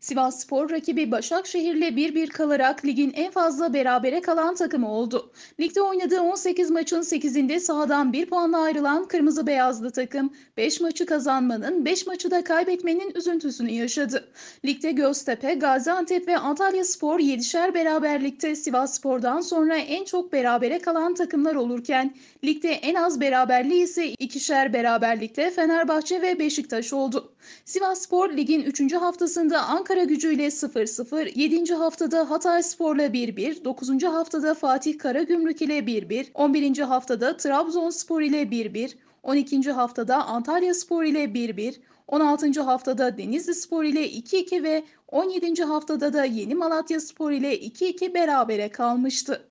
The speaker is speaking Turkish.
Sivas Spor rakibi Başakşehir'le 1-1 kalarak ligin en fazla berabere kalan takımı oldu. Ligde oynadığı 18 maçın 8'inde sahadan 1 puanla ayrılan Kırmızı Beyazlı takım 5 maçı kazanmanın 5 maçı da kaybetmenin üzüntüsünü yaşadı. Ligde Göztepe, Gaziantep ve Antalya Spor 7'şer beraberlikte Sivas Spor'dan sonra en çok berabere kalan takımlar olurken ligde en az beraberliği ise 2'şer beraberlikte Fenerbahçe ve Beşiktaş oldu. Sivas Spor ligin 3. haftasında Ankara Ankara gücüyle 0-0, 7. haftada Hatay Spor'la 1-1, 9. haftada Fatih Karagümrük ile 1-1, 11. haftada Trabzonspor ile 1-1, 12. haftada Antalya Spor ile 1-1, 16. haftada Denizli Spor ile 2-2 ve 17. haftada da Yeni Malatya Spor ile 2-2 berabere kalmıştı.